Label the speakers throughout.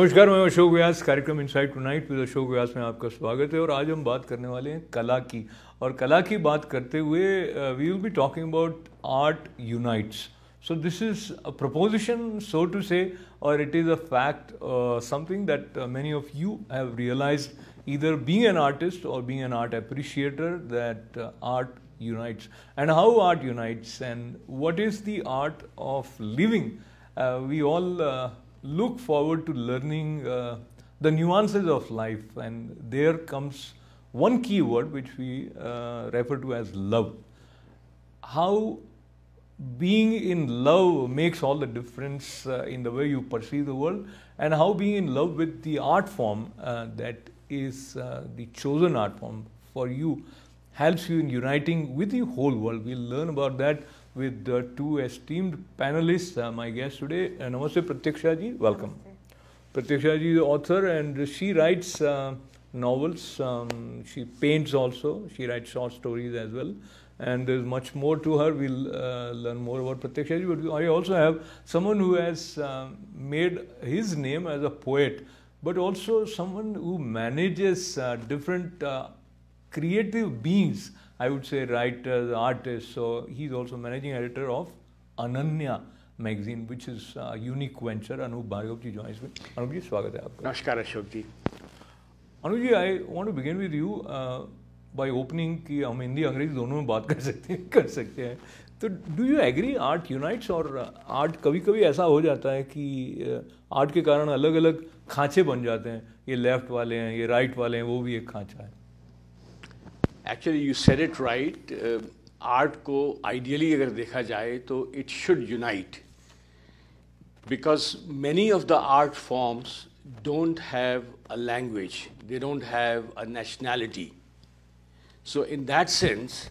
Speaker 1: नमस्कार मैं अशोक व्यास कार्यक्रम inside tonight with Ashok Vyas में आपका स्वागत है और आज हम बात करने वाले हैं कला की और कला की बात करते हुए we will be talking about art unites so this is a proposition so to say और it is a fact something that many of you have realise either being an artist और being an art appreciator that art unites and how art unites and what is the art of living we all look forward to learning uh, the nuances of life. And there comes one key word which we uh, refer to as love. How being in love makes all the difference uh, in the way you perceive the world, and how being in love with the art form uh, that is uh, the chosen art form for you helps you in uniting with the whole world. We'll learn about that with the two esteemed panelists, uh, um, my guest today. Uh, Namaste Pratiksha ji, welcome. Namaste. ji is the author and she writes uh, novels, um, she paints also, she writes short stories as well. And there's much more to her. We'll uh, learn more about Pratiksha ji. But I also have someone who has um, made his name as a poet, but also someone who manages uh, different uh, creative beings I would say writer, the artist. So he's also managing editor of Ananya magazine, which is a unique venture. Anup Bhargav ji joins me. Anup ji, स्वागत है आपका. नमस्कार Ashok ji. Anup ji, I want to begin with you uh, by opening ki hum Hindi अंग्रेजी dono mein baat kar sakte hain, kar sakte hain. तो do you agree art unites और art कभी कभी ऐसा हो जाता है कि आर्ट के कारण अलग अलग खांचे बन जाते हैं ये लेफ्ट वाले हैं ये राइट वाले हैं वो भी एक खांचा है Actually,
Speaker 2: you said it right. Uh, art, co ideally, अगर देखा जाए तो it should because many of the art forms don't have a language, they don't have a nationality. So, in that sense,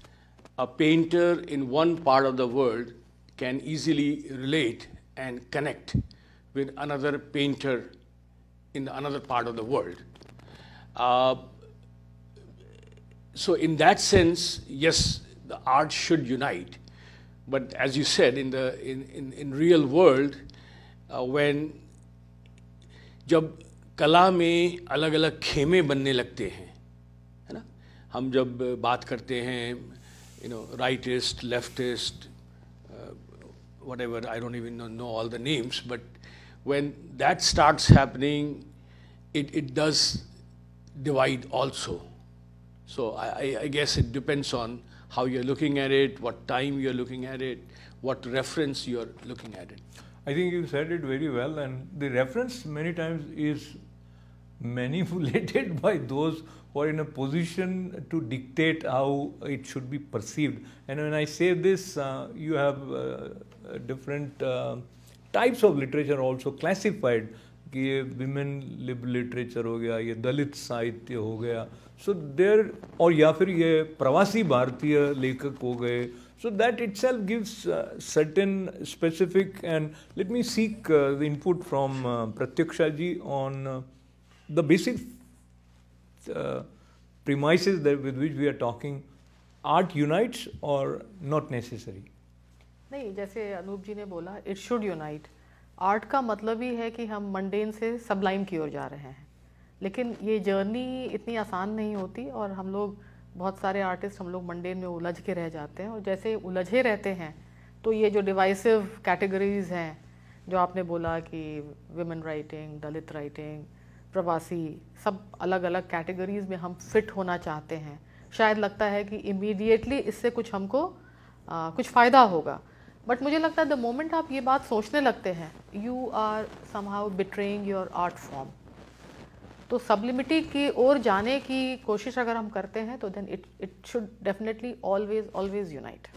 Speaker 2: a painter in one part of the world can easily relate and connect with another painter in another part of the world. Uh, so, in that sense, yes, the art should unite. But as you said, in the in, in, real world, uh, when जब कला में अलग अलग खेमे बनने लगते हैं है ना हम जब बात करते हैं you know rightist leftist whatever, I don't even know, know, all the names, but when that starts happening, it, it does divide also. So I, I, guess it depends on how you're looking at it, what time you're looking at it, what reference you're looking at it.
Speaker 1: I think you said it very well, and the reference many times is manipulated by those who are in a position to dictate how it should be perceived. And when I say this, uh, you have uh, different uh, types of literature also classified. कि ये women लिब literature हो गया ये दलित साहित्य हो गया सो देर और या फिर ये प्रवासी भारतीय लेखक हो गए so that itself gives certain specific and let me seek the input from Pratyaksha ji on the basic premise with which we are talking art unites और नॉट नेसेसरी
Speaker 3: नहीं जैसे अनूप जी ने बोला इट शुड यूनाइट आर्ट का मतलब ही है कि हम मंडेन से सबलाइम की ओर जा रहे हैं लेकिन ये जर्नी इतनी आसान नहीं होती और हम लोग बहुत सारे आर्टिस्ट हम लोग मंडे में उलझ के रह जाते हैं और जैसे उलझे रहते हैं तो ये जो डिवाइसिव कैटेगरीज हैं जो आपने बोला कि वेमेन राइटिंग दलित राइटिंग प्रवासी सब अलग अलग कैटेगरीज में हम फिट होना चाहते हैं शायद लगता है कि इमीडिएटली इससे कुछ हमको आ, कुछ फ़ायदा होगा बट मुझे लगता है द मोमेंट आप ये बात सोचने लगते हैं you are somehow betraying your art form तो सब्लिमिटी की ओर जाने की कोशिश अगर हम करते हैं तो then it it should definitely always always unite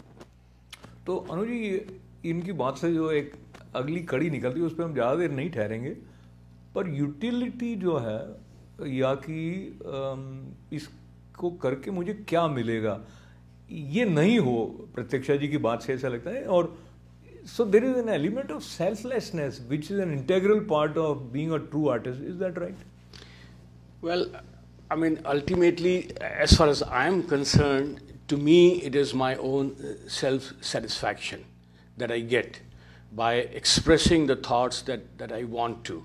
Speaker 1: तो अनु जी इनकी बात से जो एक अगली कड़ी निकलती है उस पर हम ज़्यादा देर नहीं ठहरेंगे पर यूटिलिटी जो है या कि इसको करके मुझे क्या मिलेगा ये नहीं हो प्रत्यक्षा जी की बात से ऐसा लगता है और so there is an element of selflessness which is an integral part of being a true artist is that right
Speaker 2: Well, I mean, ultimately, as far as I'm concerned, to me, it is my own uh, self satisfaction that I get by expressing the thoughts that, that I want to.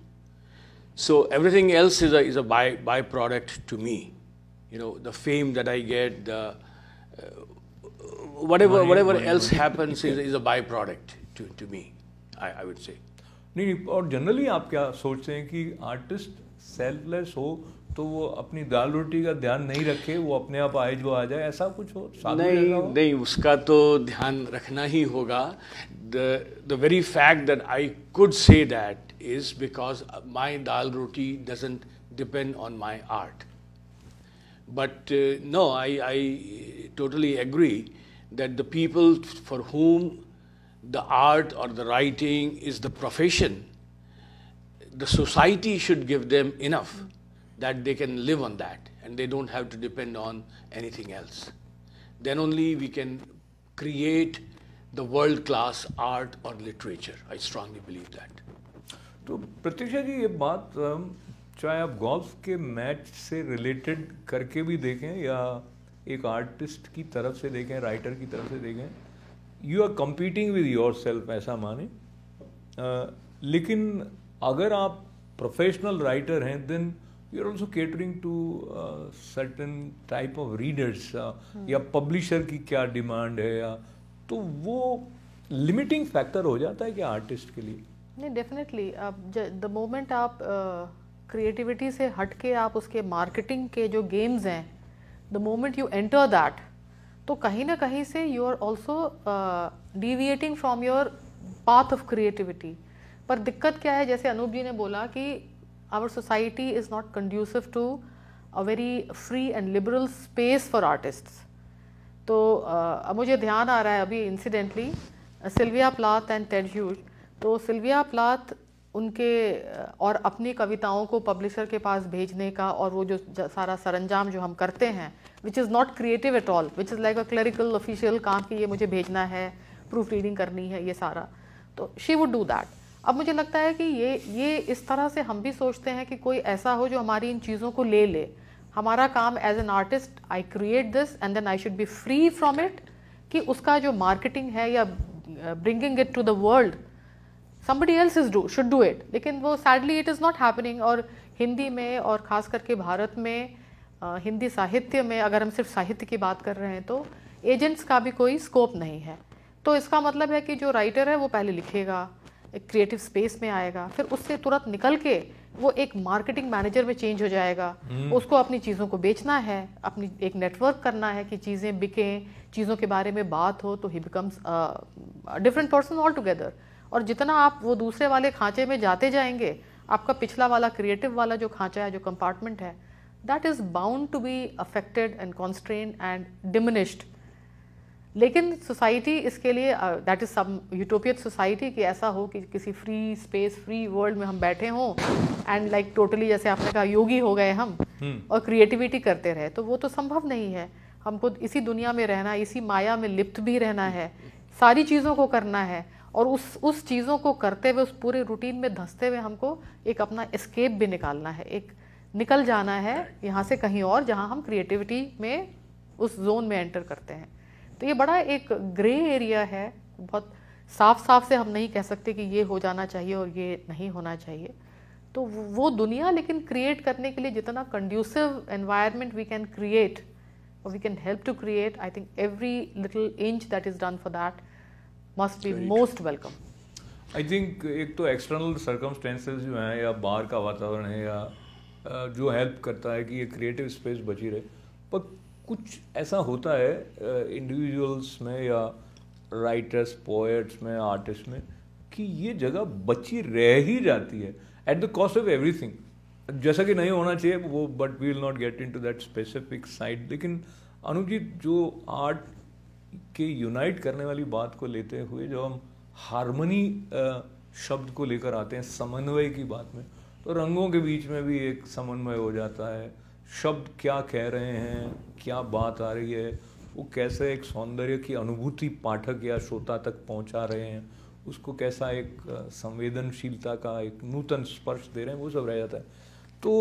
Speaker 2: So everything else is a, is a by, byproduct to me. You know, the fame that I get, the, uh, whatever, whatever else happens is, is a byproduct to, to me, I, I would say.
Speaker 1: नहीं और generally आप क्या सोचते हैं कि artist selfless हो तो वो अपनी दाल रोटी का ध्यान नहीं रखे वो अपने आप आए जो आ जाए ऐसा कुछ हो
Speaker 2: नहीं हो? नहीं उसका तो ध्यान रखना ही होगा the very fact that I could say that is because my dal roti doesn't depend on my art but no I I totally agree that the people for whom the art और the writing is the profession the society should give them enough that they can live on that and they don't have to depend on anything else. Then only we can create the world class art or literature. I strongly believe that.
Speaker 1: तो प्रतीक्षा जी ये बात चाहे आप golf के match से related करके भी देखें या एक आर्टिस्ट की तरफ से देखें राइटर की तरफ से देखें you are competing with yourself ऐसा माने लेकिन अगर आप प्रोफेशनल राइटर हैं then we are also catering to certain type of readers या पब्लिशर की क्या डिमांड है या तो वो लिमिटिंग फैक्टर हो जाता है क्या आर्टिस्ट के लिए
Speaker 3: नहीं डेफिनेटली आप द मोमेंट आप क्रिएटिविटी uh, से हट के आप उसके मार्केटिंग के जो गेम्स हैं the moment you enter that तो कहीं ना कहीं से you are also deviating from your path of creativity पर दिक्कत क्या है जैसे अनूप जी ने बोला कि our society is not conducive to a very free and liberal space for artists. तो अब मुझे ध्यान आ रहा है अभी incidentally Sylvia Plath and Ted Hughes तो सिल्विया प्लाथ उनके और अपनी कविताओं को पब्लिशर के पास भेजने का और वो जो सारा सरंजाम जो हम करते हैं which is not creative at all which is like a clerical official काम कि ये मुझे भेजना है प्रूफ रीडिंग करनी है ये सारा तो शी वुड डू दैट अब मुझे लगता है कि ये ये इस तरह से हम भी सोचते हैं कि कोई ऐसा हो जो हमारी इन चीज़ों को ले ले हमारा काम as an artist I create this and then I should be free from it कि उसका जो मार्केटिंग है या bringing it to the world somebody else is do should do it लेकिन वो sadly it is not happening और हिंदी में और ख़ास करके भारत में uh, हिंदी साहित्य में अगर हम सिर्फ साहित्य की बात कर रहे हैं तो एजेंट्स का भी कोई स्कोप नहीं है तो इसका मतलब है कि जो राइटर है वो पहले लिखेगा एक क्रिएटिव स्पेस में आएगा फिर उससे तुरंत निकल के वो एक मार्केटिंग मैनेजर में चेंज हो जाएगा हम्म। उसको अपनी चीज़ों को बेचना है अपनी एक नेटवर्क करना है कि चीज़ें बिकें चीज़ों के बारे में बात हो तो ही becomes different person altogether और जितना आप वो दूसरे वाले खांचे में जाते जाएंगे आपका पिछला वाला क्रिएटिव वाला जो खांचा है जो कंपार्टमेंट है that is bound to be affected and constrain and diminished लेकिन सोसाइटी इसके लिए that is some utopian society कि ऐसा हो कि किसी फ्री स्पेस फ्री वर्ल्ड में हम बैठे हों एंड लाइक टोटली जैसे आपने कहा योगी हो गए हम hmm. और क्रिएटिविटी करते रहे तो वो तो संभव नहीं है हमको इसी दुनिया में रहना इसी माया में लिप्त भी रहना है सारी चीज़ों को करना है और उस उस चीज़ों को करते हुए उस पूरे रूटीन में धंसते हुए हमको एक अपना एस्केप भी निकालना है एक निकल जाना है यहाँ से कहीं और जहाँ हम क्रिएटिविटी में उस जोन में एंटर करते हैं तो ये बड़ा एक ग्रे एरिया है बहुत साफ साफ से हम नहीं कह सकते कि ये हो जाना चाहिए और ये नहीं होना चाहिए तो वो दुनिया लेकिन क्रिएट करने के लिए जितना conducive environment we can create और we can help to create I think every little inch that is done for that must be most welcome
Speaker 1: I think एक तो एक्सटर्नल सर्कमस्टेंसेज जो हैं या बाहर का वातावरण है या जो हेल्प करता है कि ये क्रिएटिव स्पेस बची रहे पर कुछ ऐसा होता है इंडिविजुअल्स में या राइटर्स पोएट्स में आर्टिस्ट में कि ये जगह बची रह ही जाती है at the cost of everything जैसा कि नहीं होना चाहिए वो but we will not get into that specific side लेकिन अनुजीत जो आर्ट के यूनाइट करने वाली बात को लेते हुए जब हम हारमोनी शब्द को लेकर आते हैं समन्वय की बात में तो रंगों के बीच में भी एक समन्वय हो जाता है शब्द क्या कह रहे हैं क्या बात आ रही है वो कैसे एक सौंदर्य की अनुभूति पाठक या श्रोता तक पहुंचा रहे हैं उसको कैसा एक संवेदनशीलता का एक नूतन स्पर्श दे रहे हैं वो सब रह जाता है तो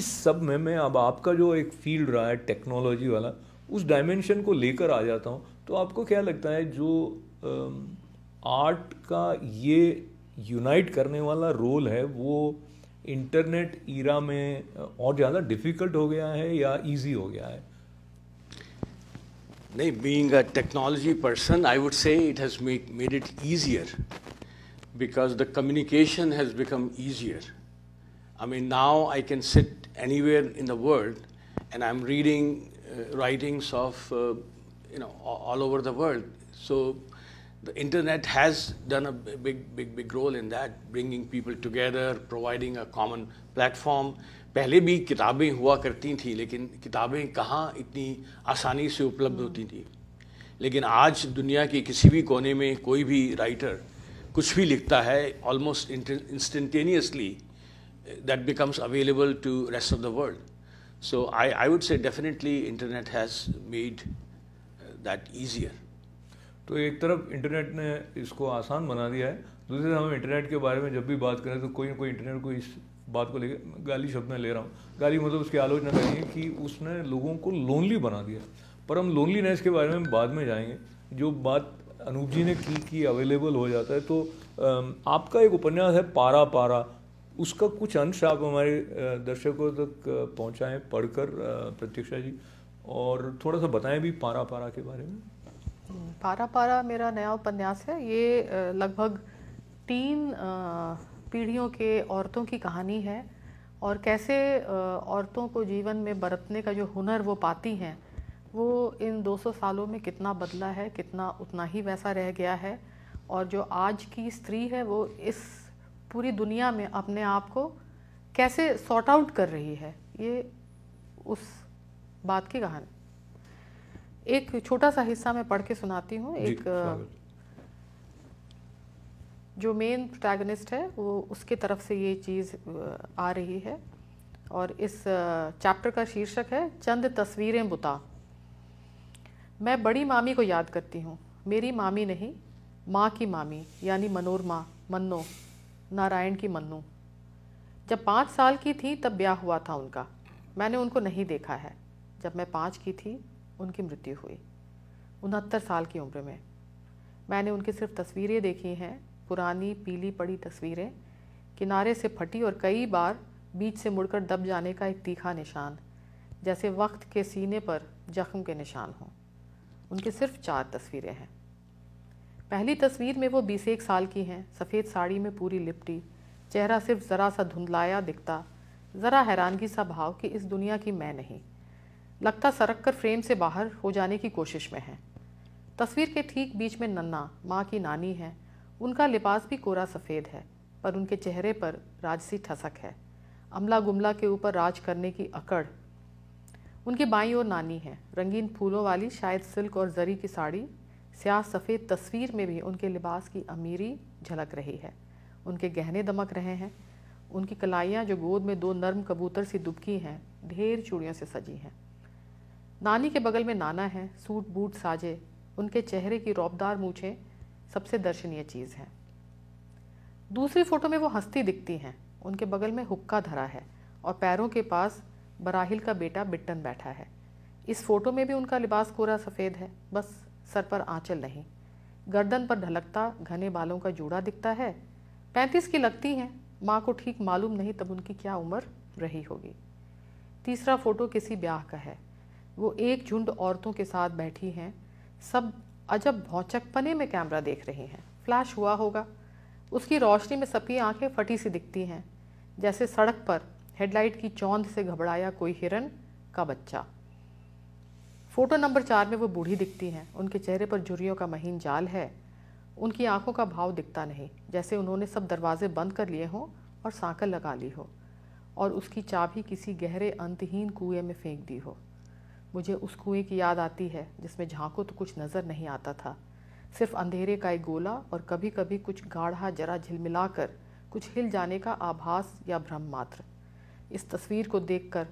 Speaker 1: इस सब में मैं अब आपका जो एक फील्ड रहा है टेक्नोलॉजी वाला उस डायमेंशन को लेकर आ जाता हूँ तो आपको क्या लगता है जो आर्ट का ये यूनाइट करने वाला रोल है वो इंटरनेट
Speaker 2: ईरा में और ज़्यादा डिफिकल्ट हो गया है या इजी हो गया है नहीं being a technology person I would say it has made it easier because the communication has become easier I mean now I can sit anywhere in the world and I am reading writings of you know all over the world so the internet has done a big, big, big role in that, bringing people together, providing a common platform. पहले भी किताबें हुआ करती थी लेकिन किताबें कहाँ इतनी आसानी से उपलब्ध होती थी लेकिन आज दुनिया के किसी भी कोने में कोई भी राइटर कुछ भी लिखता है almost instantaneously that becomes available to rest of the world. So I, I would say definitely internet has made uh, that easier.
Speaker 1: तो एक तरफ इंटरनेट ने इसको आसान बना दिया है दूसरी तरफ हम इंटरनेट के बारे में जब भी बात करें तो कोई ना कोई इंटरनेट को इस बात को लेकर गाली शब्द में ले रहा हूँ गाली मतलब उसकी आलोचना है कि उसने लोगों को लोनली बना दिया पर हम लोनलीनेस के बारे में बाद में जाएंगे जो बात अनूप जी ने की कि अवेलेबल हो जाता है तो आपका एक उपन्यास है पारा पारा उसका कुछ अंश आप हमारे दर्शकों तक पहुँचाएँ पढ़कर प्रत्यक्षा जी और थोड़ा सा बताएं भी पारा पारा के बारे में
Speaker 3: पारा पारा मेरा नया उपन्यास है ये लगभग तीन पीढ़ियों के औरतों की कहानी है और कैसे औरतों को जीवन में बरतने का जो हुनर वो पाती हैं वो इन 200 सालों में कितना बदला है कितना उतना ही वैसा रह गया है और जो आज की स्त्री है वो इस पूरी दुनिया में अपने आप को कैसे सॉर्ट आउट कर रही है ये उस बात की कहानी एक छोटा सा हिस्सा मैं पढ़ के सुनाती हूँ एक जो मेन प्रोटैगनिस्ट है वो उसके तरफ से ये चीज़ आ रही है और इस चैप्टर का शीर्षक है चंद तस्वीरें बुता मैं बड़ी मामी को याद करती हूँ मेरी मामी नहीं माँ की मामी यानी मनोरमा मन्नो नारायण की मन्नो जब पाँच साल की थी तब ब्याह हुआ था उनका मैंने उनको नहीं देखा है जब मैं पाँच की थी उनकी मृत्यु हुई उनहत्तर साल की उम्र में मैंने उनकी सिर्फ तस्वीरें देखी हैं पुरानी पीली पड़ी तस्वीरें किनारे से फटी और कई बार बीच से मुड़कर दब जाने का एक तीखा निशान जैसे वक्त के सीने पर जख्म के निशान हों उनकी सिर्फ चार तस्वीरें हैं पहली तस्वीर में वो बीस एक साल की हैं सफ़ेद साड़ी में पूरी लिपटी चेहरा सिर्फ ज़रा सा धुंधलाया दिखता ज़रा हैरानगी सा भाव कि इस दुनिया की मैं नहीं लगता सरक कर फ्रेम से बाहर हो जाने की कोशिश में है तस्वीर के ठीक बीच में नन्ना माँ की नानी है उनका लिबास भी कोरा सफ़ेद है पर उनके चेहरे पर राजसी ठसक है अमला गुमला के ऊपर राज करने की अकड़ उनकी बाई और नानी है रंगीन फूलों वाली शायद सिल्क और जरी की साड़ी स्याह सफ़ेद तस्वीर में भी उनके लिबास की अमीरी झलक रही है उनके गहने दमक रहे हैं उनकी कलाइयाँ जो गोद में दो नर्म कबूतर सी दुबकी हैं ढेर चूड़ियों से सजी हैं नानी के बगल में नाना है सूट बूट साजे उनके चेहरे की रौबदार मूछें सबसे दर्शनीय चीज़ हैं दूसरी फ़ोटो में वो हंसती दिखती हैं उनके बगल में हुक्का धरा है और पैरों के पास बराहिल का बेटा बिट्टन बैठा है इस फ़ोटो में भी उनका लिबास कोरा सफ़ेद है बस सर पर आंचल नहीं गर्दन पर ढलकता घने बालों का जूड़ा दिखता है पैंतीस की लगती हैं माँ को ठीक मालूम नहीं तब उनकी क्या उम्र रही होगी तीसरा फ़ोटो किसी ब्याह का है वो एक झुंड औरतों के साथ बैठी हैं सब अजब भौचकपने में कैमरा देख रही हैं फ्लैश हुआ होगा उसकी रोशनी में सबकी आंखें फटी सी दिखती हैं जैसे सड़क पर हेडलाइट की चौंध से घबराया कोई हिरन का बच्चा फोटो नंबर चार में वो बूढ़ी दिखती हैं उनके चेहरे पर झुरियों का महीन जाल है उनकी आंखों का भाव दिखता नहीं जैसे उन्होंने सब दरवाजे बंद कर लिए हों और सांकल लगा ली हो और उसकी चाबी किसी गहरे अंतहीन कुएं में फेंक दी हो मुझे उस कुएं की याद आती है जिसमें झांको तो कुछ नज़र नहीं आता था सिर्फ अंधेरे का एक गोला और कभी कभी कुछ गाढ़ा जरा झिलमिलाकर कुछ हिल जाने का आभास या भ्रम मात्र इस तस्वीर को देखकर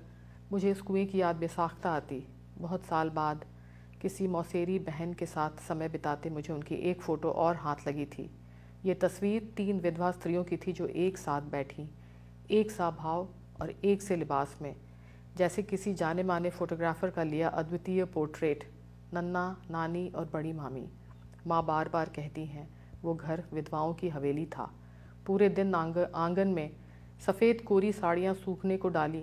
Speaker 3: मुझे इस कुएं की याद बेसाख्ता आती बहुत साल बाद किसी मौसेरी बहन के साथ समय बिताते मुझे उनकी एक फ़ोटो और हाथ लगी थी ये तस्वीर तीन विधवा स्त्रियों की थी जो एक साथ बैठी एक सा भाव और एक से लिबास में जैसे किसी जाने माने फोटोग्राफर का लिया अद्वितीय पोर्ट्रेट नन्ना नानी और बड़ी मामी माँ बार बार कहती हैं वो घर विधवाओं की हवेली था पूरे दिन आंग, आंगन में सफ़ेद कोरी साड़ियाँ सूखने को डाली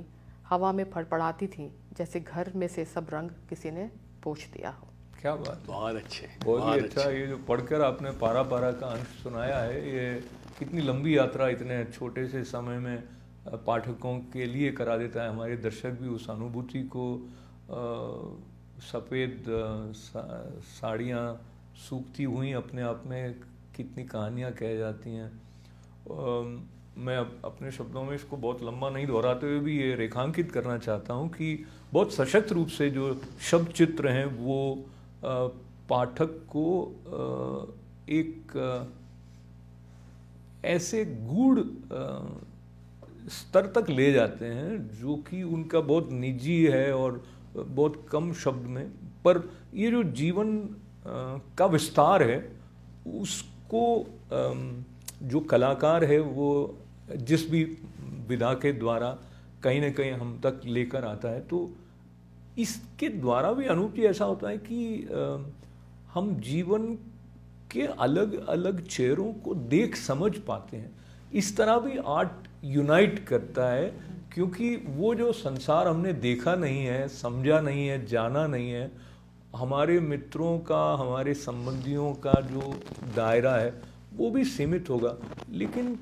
Speaker 3: हवा में फड़फड़ाती थी जैसे घर में से सब रंग किसी ने पोछ दिया हो क्या
Speaker 1: बात बहुत अच्छे बहुत ही अच्छा, अच्छा ये जो पढ़कर आपने पारा पारा का अंश सुनाया है ये कितनी लंबी यात्रा इतने छोटे से समय में पाठकों के लिए करा देता है हमारे दर्शक भी उस अनुभूति को सफ़ेद साड़ियाँ सूखती हुई अपने आप में कितनी कहानियाँ कह जाती हैं मैं अपने शब्दों में इसको बहुत लंबा नहीं दोहराते हुए भी ये रेखांकित करना चाहता हूँ कि बहुत सशक्त रूप से जो शब्द चित्र हैं वो पाठक को एक ऐसे गूढ़ स्तर तक ले जाते हैं जो कि उनका बहुत निजी है और बहुत कम शब्द में पर ये जो जीवन का विस्तार है उसको जो कलाकार है वो जिस भी विधा के द्वारा कहीं ना कहीं हम तक लेकर आता है तो इसके द्वारा भी अनूप जी ऐसा होता है कि हम जीवन के अलग अलग चेहरों को देख समझ पाते हैं इस तरह भी आर्ट यूनाइट करता है क्योंकि वो जो संसार हमने देखा नहीं है समझा नहीं है जाना नहीं है हमारे मित्रों का हमारे संबंधियों का जो दायरा है वो भी सीमित होगा लेकिन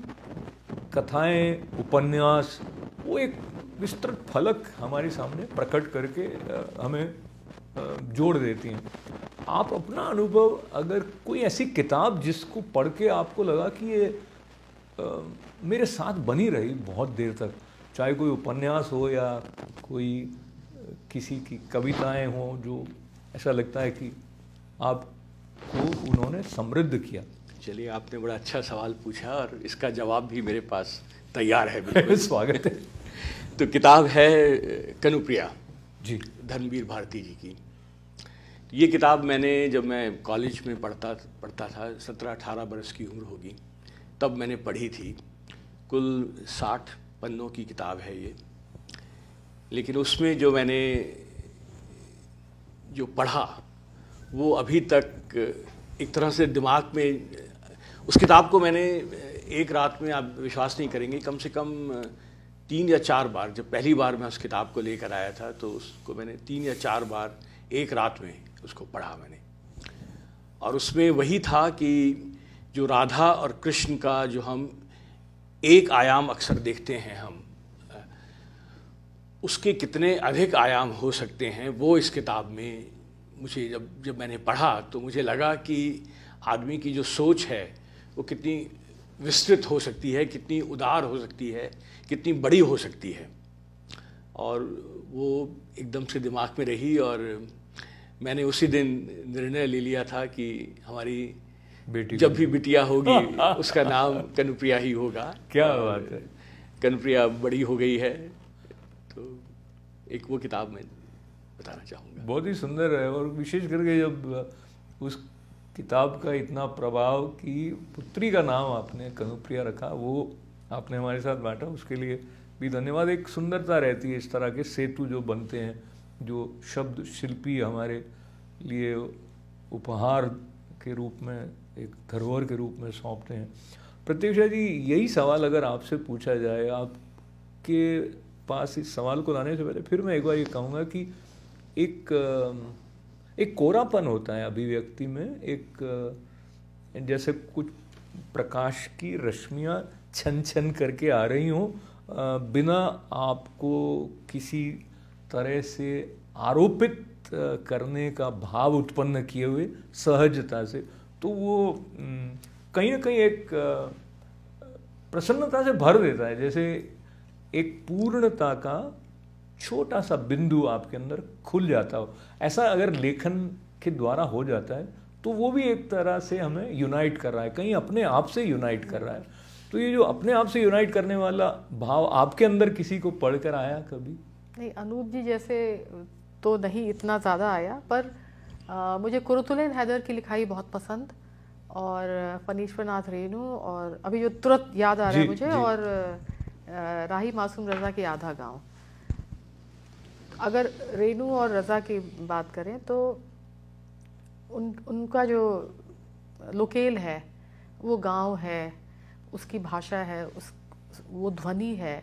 Speaker 1: कथाएं उपन्यास वो एक विस्तृत फलक हमारे सामने प्रकट करके हमें जोड़ देती हैं आप अपना अनुभव अगर कोई ऐसी किताब जिसको पढ़ के आपको लगा कि ये मेरे साथ बनी रही बहुत देर तक चाहे कोई उपन्यास हो या कोई किसी की कविताएं हों जो ऐसा लगता
Speaker 2: है कि आपको
Speaker 1: उन्होंने समृद्ध किया
Speaker 2: चलिए आपने बड़ा अच्छा सवाल पूछा और इसका जवाब भी मेरे पास तैयार है स्वागत है तो किताब है कनुप्रिया जी धर्मवीर भारती जी की ये किताब मैंने जब मैं कॉलेज में पढ़ता पढ़ता था सत्रह अठारह बरस की उम्र होगी तब मैंने पढ़ी थी कुल साठ पन्नों की किताब है ये लेकिन उसमें जो मैंने जो पढ़ा वो अभी तक एक तरह से दिमाग में उस किताब को मैंने एक रात में आप विश्वास नहीं करेंगे कम से कम तीन या चार बार जब पहली बार मैं उस किताब को लेकर आया था तो उसको मैंने तीन या चार बार एक रात में उसको पढ़ा मैंने और उसमें वही था कि जो राधा और कृष्ण का जो हम एक आयाम अक्सर देखते हैं हम उसके कितने अधिक आयाम हो सकते हैं वो इस किताब में मुझे जब जब मैंने पढ़ा तो मुझे लगा कि आदमी की जो सोच है वो कितनी विस्तृत हो सकती है कितनी उदार हो सकती है कितनी बड़ी हो सकती है और वो एकदम से दिमाग में रही और मैंने उसी दिन निर्णय ले लिया था कि हमारी बेटी जब भी बिटिया होगी उसका नाम कनुप्रिया ही होगा क्या बात है कनुप्रिया बड़ी हो गई है तो एक वो किताब मैं बताना चाहूँगा
Speaker 1: बहुत ही सुंदर है और विशेष करके जब उस किताब का इतना प्रभाव कि पुत्री का नाम आपने कनुप्रिया रखा वो आपने हमारे साथ बांटा उसके लिए भी धन्यवाद एक सुंदरता रहती है इस तरह के सेतु जो बनते हैं जो शब्द शिल्पी हमारे लिए उपहार के रूप में एक धरोहर के रूप में सौंपते हैं प्रत्यक्षा जी यही सवाल अगर आपसे पूछा जाए आपके पास इस सवाल को लाने से पहले फिर मैं एक बार ये कहूँगा कि एक एक कोरापन होता है अभिव्यक्ति में एक जैसे कुछ प्रकाश की रश्मियाँ छन छन करके आ रही हों बिना आपको किसी तरह से आरोपित करने का भाव उत्पन्न किए हुए सहजता से तो वो हम्म, कहीं ना कहीं एक प्रसन्नता से भर देता है जैसे एक पूर्णता का छोटा सा बिंदु आपके अंदर खुल जाता हो ऐसा अगर लेखन के द्वारा हो जाता है तो वो भी एक तरह से हमें यूनाइट कर रहा है कहीं अपने आप से यूनाइट कर रहा है तो ये जो अपने आप से यूनाइट करने वाला भाव आपके अंदर किसी को पढ़ कर आया कभी
Speaker 3: नहीं अनूप जी जैसे तो नहीं इतना ज़्यादा आया पर आ, मुझे कुरुतुलैन हैदर की लिखाई बहुत पसंद और फनीश्वर नाथ रेणु और अभी जो तुरंत याद आ रहा है मुझे जी. और राही मासूम रजा की आधा गांव अगर रेनू और रजा की बात करें तो उन उनका जो लोकेल है वो गांव है उसकी भाषा है उस वो ध्वनि है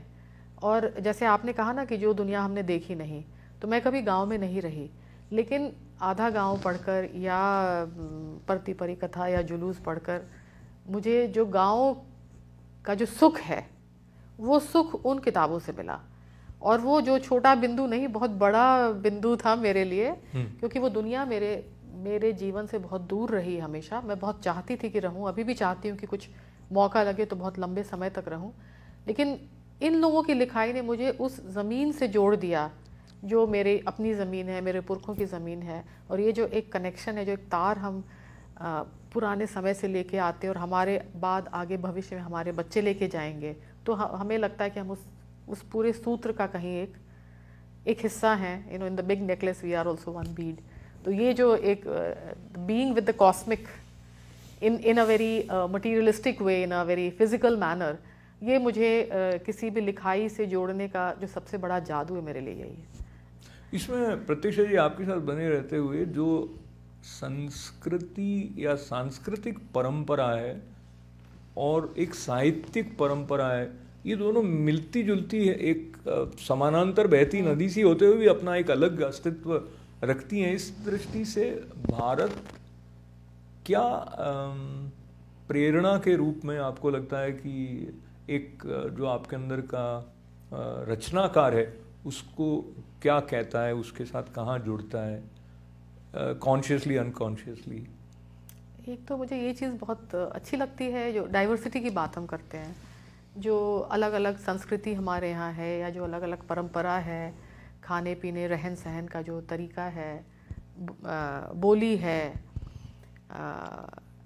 Speaker 3: और जैसे आपने कहा ना कि जो दुनिया हमने देखी नहीं तो मैं कभी गांव में नहीं रही लेकिन आधा गांव पढ़कर या परती परी कथा या जुलूस पढ़कर मुझे जो गांव का जो सुख है वो सुख उन किताबों से मिला और वो जो छोटा बिंदु नहीं बहुत बड़ा बिंदु था मेरे लिए हम्म। क्योंकि वो दुनिया मेरे मेरे जीवन से बहुत दूर रही हमेशा मैं बहुत चाहती थी कि रहूं अभी भी चाहती हूँ कि कुछ मौका लगे तो बहुत लंबे समय तक रहूं लेकिन इन लोगों की लिखाई ने मुझे उस ज़मीन से जोड़ दिया जो मेरे अपनी ज़मीन है मेरे पुरखों की ज़मीन है और ये जो एक कनेक्शन है जो एक तार हम पुराने समय से लेके आते और हमारे बाद आगे भविष्य में हमारे बच्चे लेके जाएंगे तो हमें लगता है कि हम उस उस पूरे सूत्र का कहीं एक एक हिस्सा हैं you know in the big necklace we are also one bead तो ये जो एक being with the cosmic in in a very materialistic way in a very physical manner ये मुझे uh, किसी भी लिखाई से जोड़ने का जो सबसे बड़ा जादू है मेरे लिए यही है
Speaker 1: इसमें प्रतीक्षा जी आपके साथ बने रहते हुए जो संस्कृति या सांस्कृतिक परंपरा है और एक साहित्यिक परंपरा है ये दोनों मिलती जुलती है एक समानांतर बहती नदी सी होते हुए भी अपना एक अलग अस्तित्व रखती हैं इस दृष्टि से भारत क्या प्रेरणा के रूप में आपको लगता है कि एक जो आपके अंदर का रचनाकार है उसको क्या कहता है उसके साथ कहाँ जुड़ता है कॉन्शियसली uh, अनकॉन्शियसली
Speaker 3: एक तो मुझे ये चीज़ बहुत अच्छी लगती है जो डाइवर्सिटी की बात हम करते हैं जो अलग अलग संस्कृति हमारे यहाँ है या जो अलग अलग परंपरा है खाने पीने रहन सहन का जो तरीका है बोली है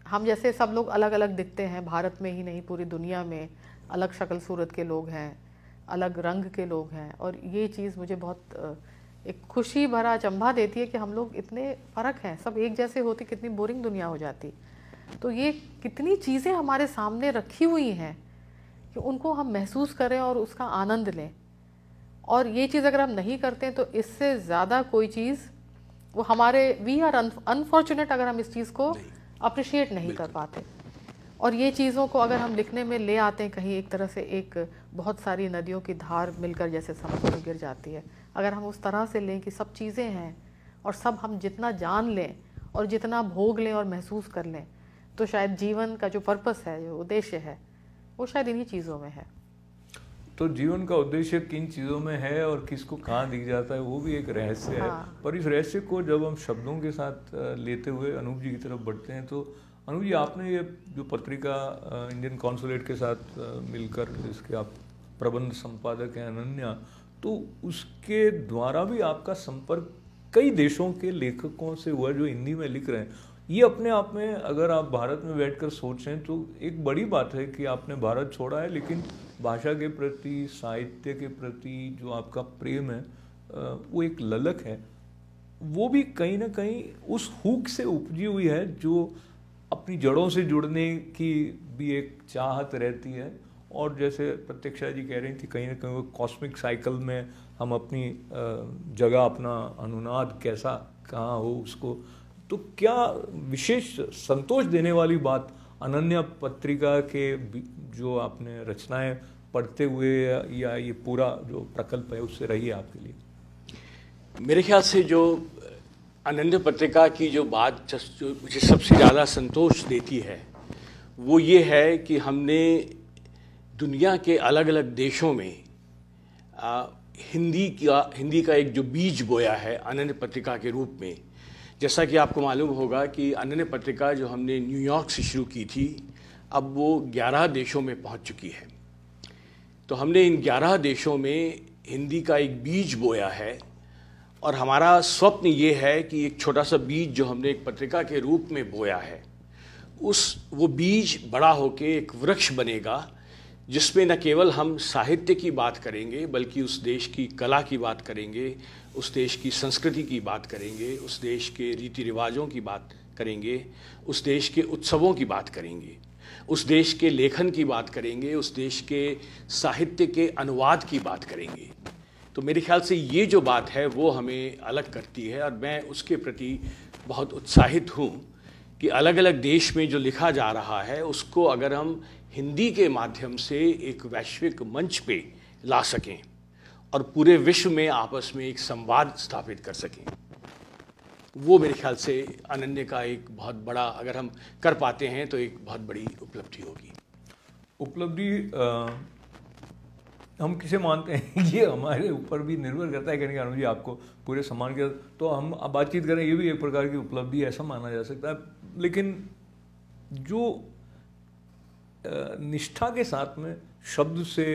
Speaker 3: हम जैसे सब लोग अलग अलग दिखते हैं भारत में ही नहीं पूरी दुनिया में अलग शक्ल सूरत के लोग हैं अलग रंग के लोग हैं और ये चीज़ मुझे बहुत एक खुशी भरा चंभा देती है कि हम लोग इतने फ़र्क हैं सब एक जैसे होते कितनी बोरिंग दुनिया हो जाती तो ये कितनी चीज़ें हमारे सामने रखी हुई हैं कि उनको हम महसूस करें और उसका आनंद लें और ये चीज़ अगर हम नहीं करते तो इससे ज़्यादा कोई चीज़ वो हमारे वी आर अनफॉर्चुनेट अगर हम इस चीज़ को अप्रिशिएट नहीं कर पाते और ये चीज़ों को अगर हम लिखने में ले आते हैं कहीं एक तरह से एक बहुत सारी नदियों की धार मिलकर जैसे समुद्र में गिर जाती है अगर हम उस तरह से लें कि सब चीज़ें हैं और सब हम जितना जान लें और जितना भोग लें और महसूस कर लें तो शायद जीवन का जो पर्पस है जो उद्देश्य है वो शायद इन्हीं चीज़ों में है
Speaker 1: तो जीवन का उद्देश्य किन चीज़ों में है और किसको कहाँ दिख जाता है वो भी एक रहस्य हाँ। है पर इस रहस्य को जब हम शब्दों के साथ लेते हुए अनूप जी की तरफ बढ़ते हैं तो अनु जी आपने ये जो पत्रिका इंडियन कॉन्सुलेट के साथ मिलकर इसके आप प्रबंध संपादक हैं अनन्या तो उसके द्वारा भी आपका संपर्क कई देशों के लेखकों से हुआ जो हिंदी में लिख रहे हैं ये अपने आप में अगर आप भारत में बैठकर सोचें तो एक बड़ी बात है कि आपने भारत छोड़ा है लेकिन भाषा के प्रति साहित्य के प्रति जो आपका प्रेम है वो एक ललक है वो भी कहीं ना कहीं उस हुक से उपजी हुई है जो अपनी जड़ों से जुड़ने की भी एक चाहत रहती है और जैसे प्रत्यक्षा जी कह रही थी कहीं ना कहीं वो कॉस्मिक साइकिल में हम अपनी जगह अपना अनुनाद कैसा कहाँ हो उसको तो क्या विशेष संतोष देने वाली बात अनन्या पत्रिका के जो आपने रचनाएं पढ़ते हुए या ये पूरा जो प्रकल्प है उससे
Speaker 2: रही है आपके लिए मेरे ख्याल से जो अनन्य पत्रिका की जो बात जो मुझे सबसे ज़्यादा संतोष देती है वो ये है कि हमने दुनिया के अलग अलग देशों में आ, हिंदी का हिंदी का एक जो बीज बोया है अनन्य पत्रिका के रूप में जैसा कि आपको मालूम होगा कि अनन्य पत्रिका जो हमने न्यूयॉर्क से शुरू की थी अब वो 11 देशों में पहुंच चुकी है तो हमने इन 11 देशों में हिंदी का एक बीज बोया है और हमारा स्वप्न ये है कि एक छोटा सा बीज जो हमने एक पत्रिका के रूप में बोया है उस वो बीज बड़ा होके एक वृक्ष बनेगा जिसमें न केवल हम साहित्य की बात करेंगे बल्कि उस देश की कला की बात करेंगे उस देश की संस्कृति की बात करेंगे उस देश के रीति रिवाजों की बात करेंगे उस देश के उत्सवों की बात करेंगे उस देश के लेखन की बात करेंगे उस देश के साहित्य के अनुवाद की बात करेंगे तो मेरे ख्याल से ये जो बात है वो हमें अलग करती है और मैं उसके प्रति बहुत उत्साहित हूँ कि अलग अलग देश में जो लिखा जा रहा है उसको अगर हम हिंदी के माध्यम से एक वैश्विक मंच पे ला सकें और पूरे विश्व में आपस में एक संवाद स्थापित कर सकें वो मेरे ख्याल से अनन्य का एक बहुत बड़ा अगर हम कर पाते हैं तो एक बहुत बड़ी उपलब्धि होगी उपलब्धि हम किसे मानते हैं ये हमारे ऊपर
Speaker 1: भी निर्भर करता है कहेंगे अनुजी आपको पूरे सम्मान के तो हम बातचीत करें ये भी एक प्रकार की उपलब्धि ऐसा माना जा सकता है लेकिन जो निष्ठा के साथ में शब्द से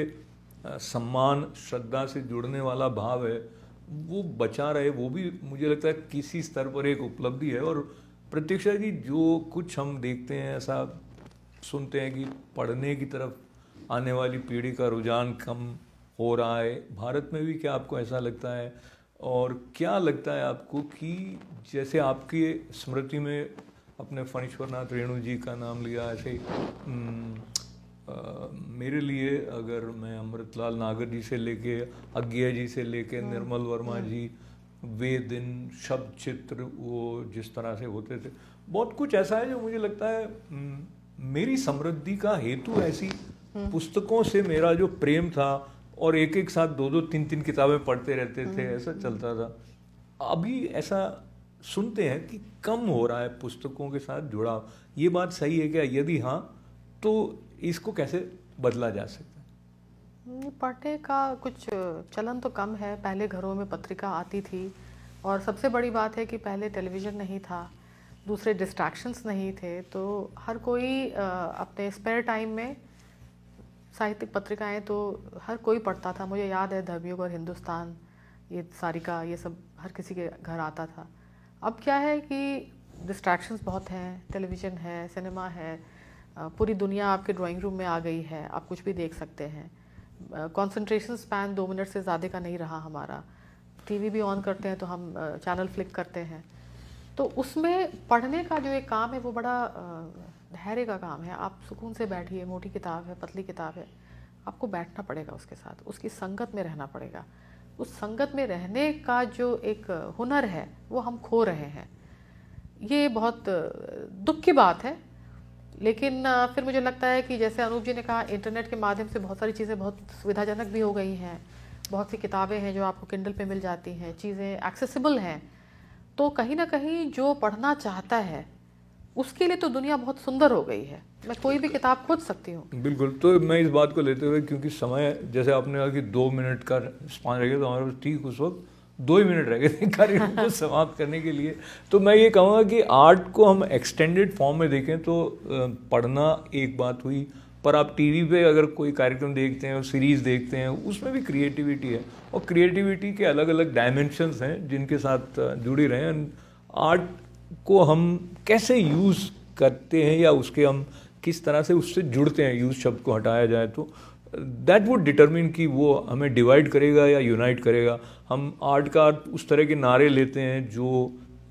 Speaker 1: सम्मान श्रद्धा से जुड़ने वाला भाव है वो बचा रहे वो भी मुझे लगता है किसी स्तर पर एक उपलब्धि है और प्रत्यक्षा जी जो कुछ हम देखते हैं ऐसा सुनते हैं कि पढ़ने की तरफ आने वाली पीढ़ी का रुझान कम हो रहा है भारत में भी क्या आपको ऐसा लगता है और क्या लगता है आपको कि जैसे आपकी स्मृति में अपने फणीश्वरनाथ रेणु जी का नाम लिया ऐसे आ, मेरे लिए अगर मैं अमृतलाल नागर जी से लेके अज्ञा जी से लेके हाँ। निर्मल वर्मा हाँ। जी वे दिन शब्द चित्र वो जिस तरह से होते थे बहुत कुछ ऐसा है जो मुझे लगता है मेरी समृद्धि का हेतु ऐसी पुस्तकों से मेरा जो प्रेम था और एक एक साथ दो दो तीन तीन किताबें पढ़ते रहते थे हम्म। ऐसा चलता था अभी ऐसा सुनते हैं कि कम हो रहा है पुस्तकों के साथ जुड़ाव ये बात सही है क्या यदि हाँ तो इसको कैसे बदला जा सकता
Speaker 3: है पढ़ने का कुछ चलन तो कम है पहले घरों में पत्रिका आती थी और सबसे बड़ी बात है कि पहले टेलीविज़न नहीं था दूसरे डिस्ट्रैक्शंस नहीं थे तो हर कोई अपने स्पेयर टाइम में साहित्यिक पत्रिकाएं तो हर कोई पढ़ता था मुझे याद है धर्मयुग और हिंदुस्तान ये सारिका ये सब हर किसी के घर आता था अब क्या है कि डिस्ट्रैक्शंस बहुत हैं टेलीविज़न है सिनेमा है पूरी दुनिया आपके ड्राइंग रूम में आ गई है आप कुछ भी देख सकते हैं कॉन्सनट्रेशन स्पैन दो मिनट से ज़्यादा का नहीं रहा हमारा टीवी भी ऑन करते हैं तो हम चैनल फ्लिक करते हैं तो उसमें पढ़ने का जो एक काम है वो बड़ा धैर्य का काम है आप सुकून से बैठिए मोटी किताब है पतली किताब है आपको बैठना पड़ेगा उसके साथ उसकी संगत में रहना पड़ेगा उस संगत में रहने का जो एक हुनर है वो हम खो रहे हैं ये बहुत दुख की बात है लेकिन फिर मुझे लगता है कि जैसे अनूप जी ने कहा इंटरनेट के माध्यम से बहुत सारी चीज़ें बहुत सुविधाजनक भी हो गई हैं बहुत सी किताबें हैं जो आपको किंडल पे मिल जाती हैं चीज़ें एक्सेसिबल हैं तो कहीं ना कहीं जो पढ़ना चाहता है उसके लिए तो दुनिया बहुत सुंदर हो गई है मैं कोई भी किताब खोज सकती हूँ
Speaker 1: बिल्कुल तो मैं इस बात को लेते हुए क्योंकि समय जैसे आपने कहा कि दो मिनट का स्पान रह गया तो हमारे पास ठीक उस वक्त दो ही मिनट रह गए कार्यक्रम को समाप्त करने के लिए तो मैं ये कहूँगा कि आर्ट को हम एक्सटेंडेड फॉर्म में देखें तो पढ़ना एक बात हुई पर आप टीवी पे अगर कोई कार्यक्रम देखते हैं और सीरीज़ देखते हैं उसमें भी क्रिएटिविटी है और क्रिएटिविटी के अलग अलग डायमेंशंस हैं जिनके साथ जुड़े रहे हैं आर्ट को हम कैसे यूज़ करते हैं या उसके हम किस तरह से उससे जुड़ते हैं यूज़ शब्द को हटाया जाए तो दैट वुड डिटरमिन कि वो हमें डिवाइड करेगा या यूनाइट करेगा हम आर्ट का उस तरह के नारे लेते हैं जो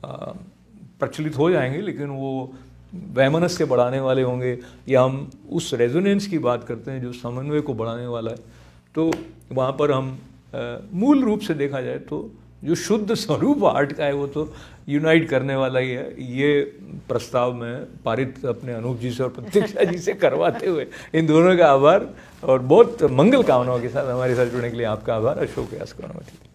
Speaker 1: प्रचलित हो जाएंगे लेकिन वो वैमनस के बढ़ाने वाले होंगे या हम उस रेजोनेंस की बात करते हैं जो समन्वय को बढ़ाने वाला है तो वहाँ पर हम आ, मूल रूप से देखा जाए तो जो शुद्ध स्वरूप आर्ट का है वो तो यूनाइट करने वाला ही है ये प्रस्ताव मैं पारित अपने अनूप जी से और प्रतीक्षा जी से करवाते हुए इन दोनों का आभार और बहुत मंगल कामनाओं के साथ हमारे साथ जुड़ने के लिए आपका आभार अशोक व्यास को अनुमति